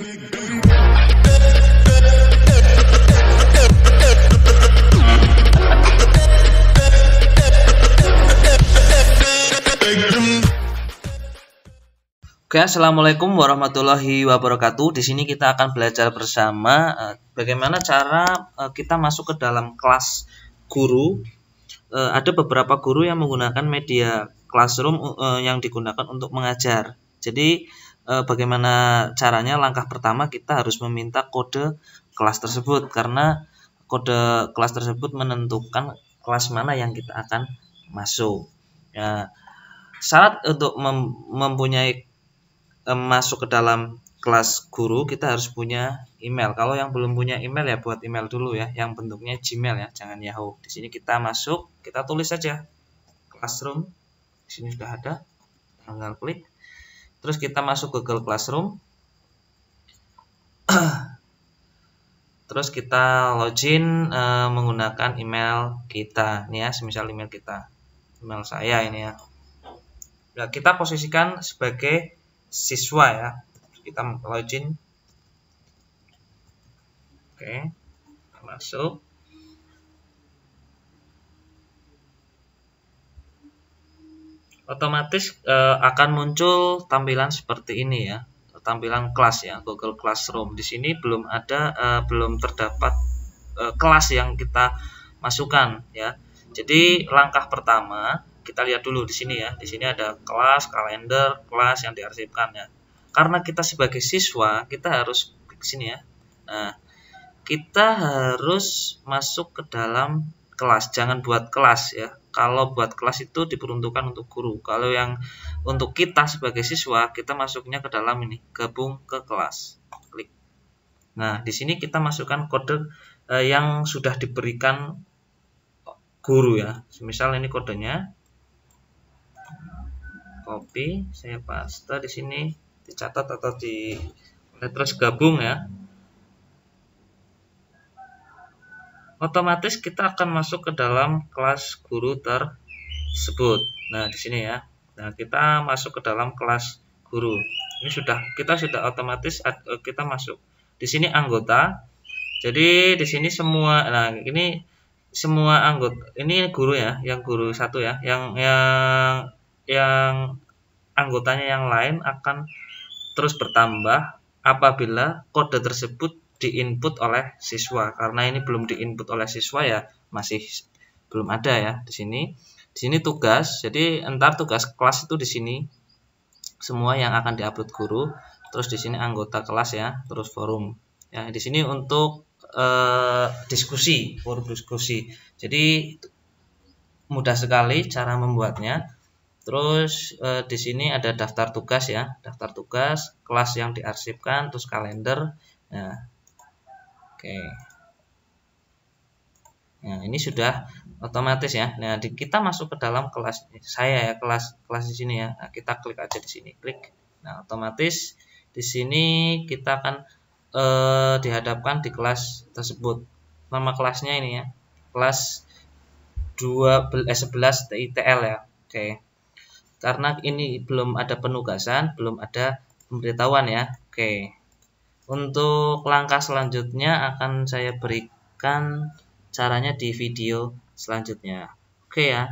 Oke, assalamualaikum warahmatullahi wabarakatuh. Di sini kita akan belajar bersama eh, bagaimana cara eh, kita masuk ke dalam kelas guru. Eh, ada beberapa guru yang menggunakan media classroom yang digunakan untuk mengajar. Jadi eh, bagaimana caranya langkah pertama kita harus meminta kode kelas tersebut karena kode kelas tersebut menentukan kelas mana yang kita akan masuk ya, syarat untuk mem mempunyai eh, masuk ke dalam kelas guru kita harus punya email. Kalau yang belum punya email ya buat email dulu ya, yang bentuknya Gmail ya, jangan Yahoo. Di sini kita masuk, kita tulis saja classroom. Di sini sudah ada. Tinggal klik. Terus kita masuk Google Classroom. Terus kita login e, menggunakan email kita, nih ya, semisal email kita, email saya ini ya. Nah, kita posisikan sebagai siswa ya. Kita login. Oke, masuk. otomatis eh, akan muncul tampilan seperti ini ya tampilan kelas ya Google Classroom di sini belum ada eh, belum terdapat eh, kelas yang kita masukkan ya jadi langkah pertama kita lihat dulu di sini ya di sini ada kelas kalender kelas yang diarsipkan ya karena kita sebagai siswa kita harus klik sini ya nah kita harus masuk ke dalam kelas jangan buat kelas ya kalau buat kelas itu diperuntukkan untuk guru. Kalau yang untuk kita sebagai siswa, kita masuknya ke dalam ini, gabung ke kelas. Klik. Nah, di sini kita masukkan kode eh, yang sudah diberikan guru ya. Misal ini kodenya. Copy, saya paste di sini, dicatat atau di terus gabung ya. otomatis kita akan masuk ke dalam kelas guru tersebut. Nah, di sini ya. Nah, kita masuk ke dalam kelas guru. Ini sudah kita sudah otomatis eh, kita masuk. Di sini anggota. Jadi di sini semua nah ini semua anggota ini guru ya, yang guru satu ya, yang yang yang anggotanya yang lain akan terus bertambah apabila kode tersebut diinput oleh siswa karena ini belum diinput oleh siswa ya masih belum ada ya di sini di sini tugas jadi entar tugas kelas itu di sini semua yang akan diupload guru terus di sini anggota kelas ya terus forum ya di sini untuk eh, diskusi forum diskusi jadi mudah sekali cara membuatnya terus eh, di sini ada daftar tugas ya daftar tugas kelas yang diarsipkan terus kalender Nah, Oke. Nah, ini sudah otomatis ya. Nah, di, kita masuk ke dalam kelas saya ya, kelas kelas di sini ya. Nah, kita klik aja di sini, klik. Nah, otomatis di sini kita akan eh, dihadapkan di kelas tersebut. Nama kelasnya ini ya. Kelas 12 eh, 11 TITL ya. Oke. Karena ini belum ada penugasan, belum ada pemberitahuan ya. Oke. Untuk langkah selanjutnya akan saya berikan caranya di video selanjutnya. Oke ya.